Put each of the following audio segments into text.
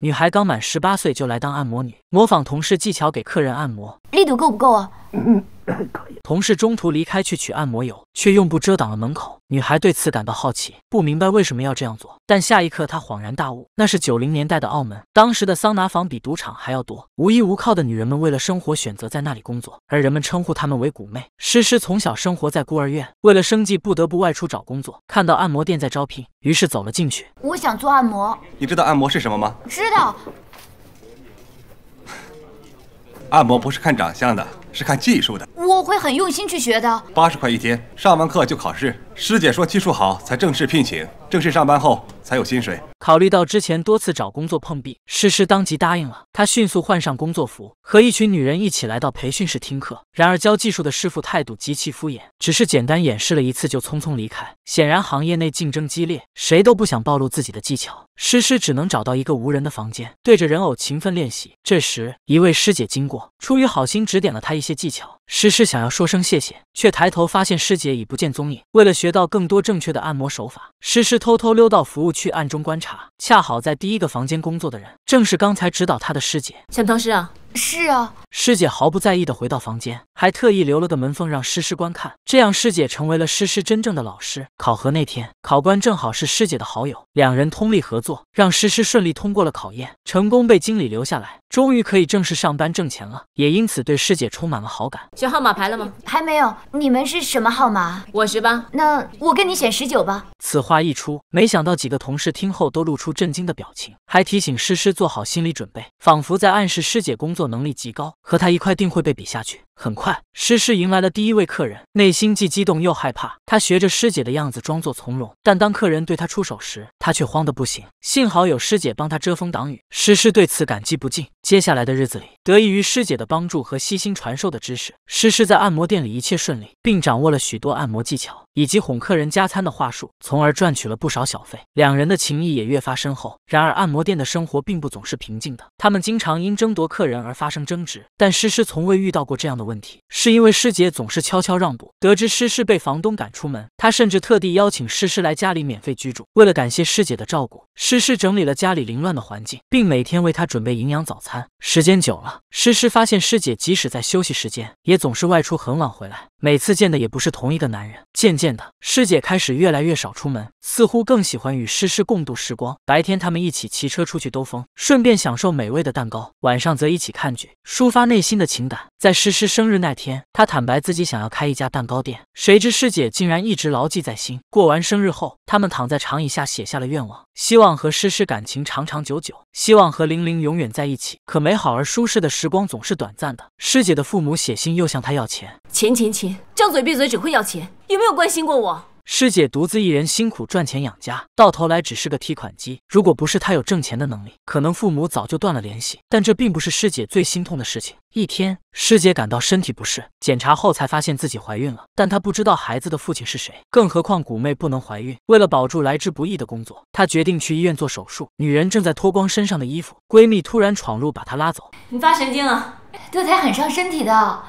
女孩刚满十八岁就来当按摩女，模仿同事技巧给客人按摩，力度够不够啊？同事中途离开去取按摩油，却用布遮挡了门口。女孩对此感到好奇，不明白为什么要这样做。但下一刻，她恍然大悟，那是九零年代的澳门，当时的桑拿房比赌场还要多。无依无靠的女人们为了生活，选择在那里工作，而人们称呼她们为“古妹”。诗诗从小生活在孤儿院，为了生计不得不外出找工作。看到按摩店在招聘，于是走了进去。我想做按摩，你知道按摩是什么吗？知道。按摩不是看长相的。是看技术的，我会很用心去学的。八十块一天，上完课就考试。师姐说技术好才正式聘请，正式上班后。才有薪水。考虑到之前多次找工作碰壁，诗诗当即答应了。她迅速换上工作服，和一群女人一起来到培训室听课。然而教技术的师傅态度极其敷衍，只是简单演示了一次就匆匆离开。显然行业内竞争激烈，谁都不想暴露自己的技巧。诗诗只能找到一个无人的房间，对着人偶勤奋练习。这时一位师姐经过，出于好心指点了她一些技巧。诗诗想要说声谢谢，却抬头发现师姐已不见踪影。为了学到更多正确的按摩手法，诗诗偷偷溜到服务。去暗中观察，恰好在第一个房间工作的人，正是刚才指导他的师姐。小当师啊，是啊。师姐毫不在意的回到房间。还特意留了个门缝让诗诗观看，这样师姐成为了诗诗真正的老师。考核那天，考官正好是师姐的好友，两人通力合作，让诗诗顺利通过了考验，成功被经理留下来，终于可以正式上班挣钱了。也因此对师姐充满了好感。选号码牌了吗？还没有。你们是什么号码？我十八。那我跟你选十九吧。此话一出，没想到几个同事听后都露出震惊的表情，还提醒诗诗做好心理准备，仿佛在暗示师姐工作能力极高，和她一块定会被比下去。很快。诗诗迎来了第一位客人，内心既激动又害怕。她学着师姐的样子装作从容，但当客人对她出手时，她却慌得不行。幸好有师姐帮她遮风挡雨，诗诗对此感激不尽。接下来的日子里，得益于师姐的帮助和悉心传授的知识，诗诗在按摩店里一切顺利，并掌握了许多按摩技巧以及哄客人加餐的话术，从而赚取了不少小费。两人的情谊也越发深厚。然而，按摩店的生活并不总是平静的，他们经常因争夺客人而发生争执。但诗诗从未遇到过这样的问题，是因为师姐总是悄悄让步。得知诗诗被房东赶出门，她甚至特地邀请诗诗来家里免费居住。为了感谢师姐的照顾，诗诗整理了家里凌乱的环境，并每天为她准备营养早餐。时间久了，诗诗发现师姐即使在休息时间，也总是外出很晚回来。每次见的也不是同一个男人。渐渐的，师姐开始越来越少出门，似乎更喜欢与诗诗共度时光。白天，他们一起骑车出去兜风，顺便享受美味的蛋糕；晚上则一起看剧，抒发内心的情感。在诗诗生日那天，她坦白自己想要开一家蛋糕店，谁知师姐竟然一直牢记在心。过完生日后，他们躺在长椅下写下了愿望：希望和诗诗感情长长久久，希望和玲玲永远在一起。可美好而舒适的时光总是短暂的。师姐的父母写信又向她要钱，钱钱钱，张嘴闭嘴只会要钱，有没有关心过我？师姐独自一人辛苦赚钱养家，到头来只是个提款机。如果不是她有挣钱的能力，可能父母早就断了联系。但这并不是师姐最心痛的事情。一天，师姐感到身体不适，检查后才发现自己怀孕了。但她不知道孩子的父亲是谁，更何况古妹不能怀孕。为了保住来之不易的工作，她决定去医院做手术。女人正在脱光身上的衣服，闺蜜突然闯入把她拉走。你发神经啊？堕胎很伤身体的，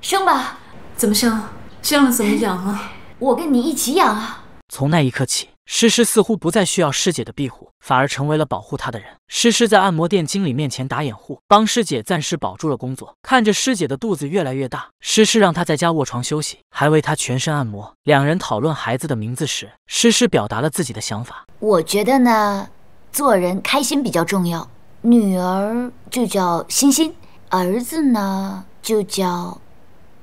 生吧？怎么生？生了怎么养啊？我跟你一起养。啊。从那一刻起，诗诗似乎不再需要师姐的庇护，反而成为了保护她的人。诗诗在按摩店经理面前打掩护，帮师姐暂时保住了工作。看着师姐的肚子越来越大，诗诗让她在家卧床休息，还为她全身按摩。两人讨论孩子的名字时，诗诗表达了自己的想法：“我觉得呢，做人开心比较重要。女儿就叫欣欣，儿子呢就叫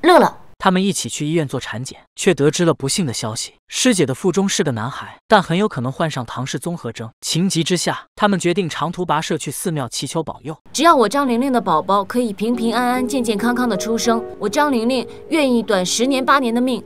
乐乐。”他们一起去医院做产检，却得知了不幸的消息。师姐的腹中是个男孩，但很有可能患上唐氏综合征。情急之下，他们决定长途跋涉去寺庙祈求保佑。只要我张玲玲的宝宝可以平平安安、健健康康的出生，我张玲玲愿意短十年八年的命。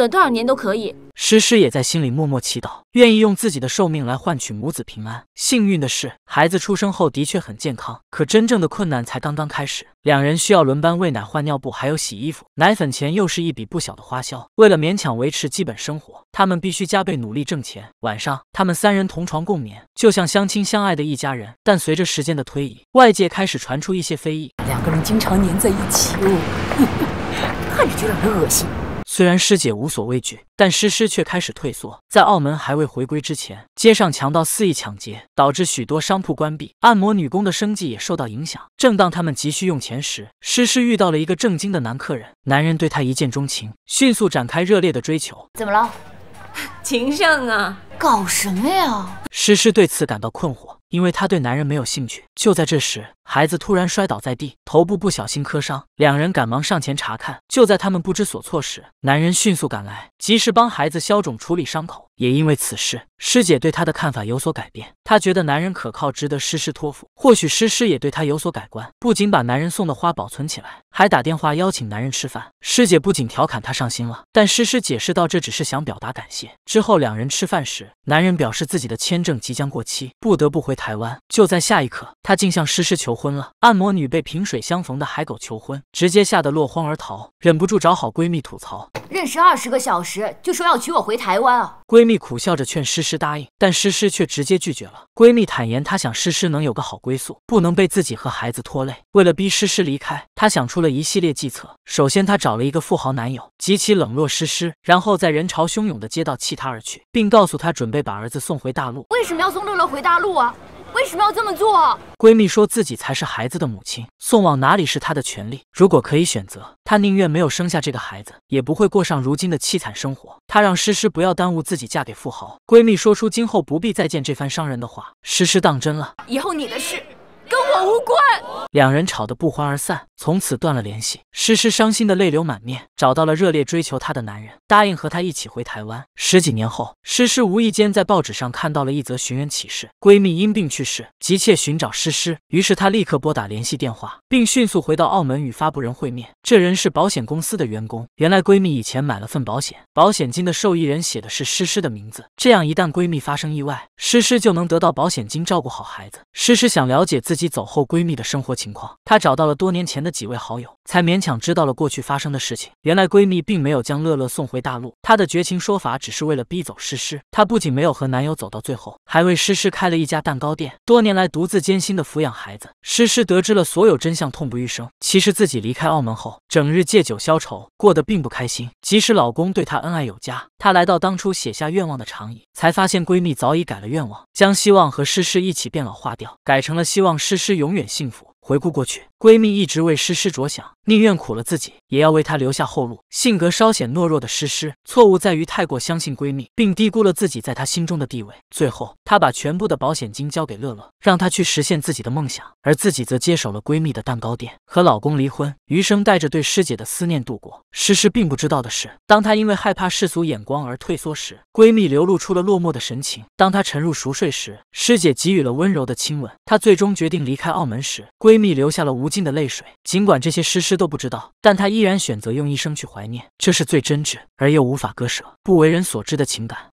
等多少年都可以。诗诗也在心里默默祈祷，愿意用自己的寿命来换取母子平安。幸运的是，孩子出生后的确很健康。可真正的困难才刚刚开始，两人需要轮班喂奶、换尿布，还有洗衣服。奶粉钱又是一笔不小的花销。为了勉强维持基本生活，他们必须加倍努力挣钱。晚上，他们三人同床共眠，就像相亲相爱的一家人。但随着时间的推移，外界开始传出一些非议：两个人经常黏在一起，看着就让人恶心。虽然师姐无所畏惧，但诗诗却开始退缩。在澳门还未回归之前，街上强盗肆意抢劫，导致许多商铺关闭，按摩女工的生计也受到影响。正当他们急需用钱时，诗诗遇到了一个正经的男客人，男人对她一见钟情，迅速展开热烈的追求。怎么了？情圣啊，搞什么呀？诗诗对此感到困惑，因为她对男人没有兴趣。就在这时，孩子突然摔倒在地，头部不小心磕伤，两人赶忙上前查看。就在他们不知所措时，男人迅速赶来，及时帮孩子消肿、处理伤口。也因为此事，师姐对他的看法有所改变，她觉得男人可靠，值得诗诗托付。或许诗诗也对他有所改观，不仅把男人送的花保存起来，还打电话邀请男人吃饭。师姐不仅调侃他上心了，但诗诗解释到这只是想表达感谢。之后两人吃饭时，男人表示自己的签证即将过期，不得不回台湾。就在下一刻，他竟向诗诗求。婚。婚了，按摩女被萍水相逢的海狗求婚，直接吓得落荒而逃，忍不住找好闺蜜吐槽，认识二十个小时就说要娶我回台湾啊！闺蜜苦笑着劝诗诗答应，但诗诗却直接拒绝了。闺蜜坦言她想诗诗能有个好归宿，不能被自己和孩子拖累。为了逼诗诗离开，她想出了一系列计策。首先她找了一个富豪男友，极其冷落诗诗，然后在人潮汹涌的街道弃她而去，并告诉她准备把儿子送回大陆。为什么要送乐乐回大陆啊？为什么要这么做？闺蜜说自己才是孩子的母亲，送往哪里是她的权利。如果可以选择，她宁愿没有生下这个孩子，也不会过上如今的凄惨生活。她让诗诗不要耽误自己嫁给富豪。闺蜜说出今后不必再见这番伤人的话，诗诗当真了。以后你的事。跟我无关，两人吵得不欢而散，从此断了联系。诗诗伤心的泪流满面，找到了热烈追求她的男人，答应和他一起回台湾。十几年后，诗诗无意间在报纸上看到了一则寻人启事，闺蜜因病去世，急切寻找诗诗。于是她立刻拨打联系电话，并迅速回到澳门与发布人会面。这人是保险公司的员工，原来闺蜜以前买了份保险，保险金的受益人写的是诗诗的名字，这样一旦闺蜜发生意外，诗诗就能得到保险金，照顾好孩子。诗诗想了解自己。走后，闺蜜的生活情况，她找到了多年前的几位好友，才勉强知道了过去发生的事情。原来，闺蜜并没有将乐乐送回大陆，她的绝情说法只是为了逼走诗诗。她不仅没有和男友走到最后，还为诗诗开了一家蛋糕店，多年来独自艰辛的抚养孩子。诗诗得知了所有真相，痛不欲生。其实自己离开澳门后，整日借酒消愁，过得并不开心。即使老公对她恩爱有加，她来到当初写下愿望的长椅，才发现闺蜜早已改了愿望，将希望和诗诗一起变老化掉，改成了希望是。诗诗永远幸福。回顾过去。闺蜜一直为诗诗着想，宁愿苦了自己，也要为她留下后路。性格稍显懦弱的诗诗，错误在于太过相信闺蜜，并低估了自己在她心中的地位。最后，她把全部的保险金交给乐乐，让她去实现自己的梦想，而自己则接手了闺蜜的蛋糕店，和老公离婚，余生带着对师姐的思念度过。诗诗并不知道的是，当她因为害怕世俗眼光而退缩时，闺蜜流露出了落寞的神情；当她沉入熟睡时，师姐给予了温柔的亲吻。她最终决定离开澳门时，闺蜜留下了无。尽的泪水，尽管这些诗诗都不知道，但他依然选择用一生去怀念，这是最真挚而又无法割舍、不为人所知的情感。